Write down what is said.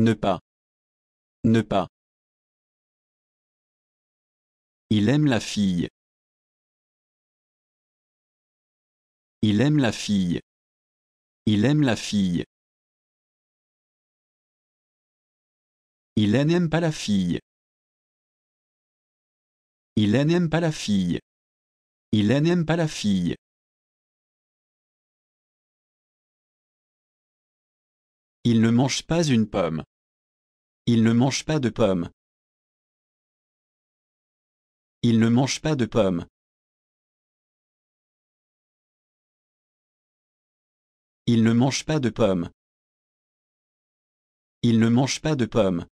Ne pas. Ne pas. Il aime la fille. Il aime la fille. Il aime la fille. Il n'aime pas la fille. Il n'aime pas la fille. Il n'aime pas la fille. Il ne mange pas une pomme. Il ne mange pas de pommes. Il ne mange pas de pommes. Il ne mange pas de pommes. Il ne mange pas de pommes.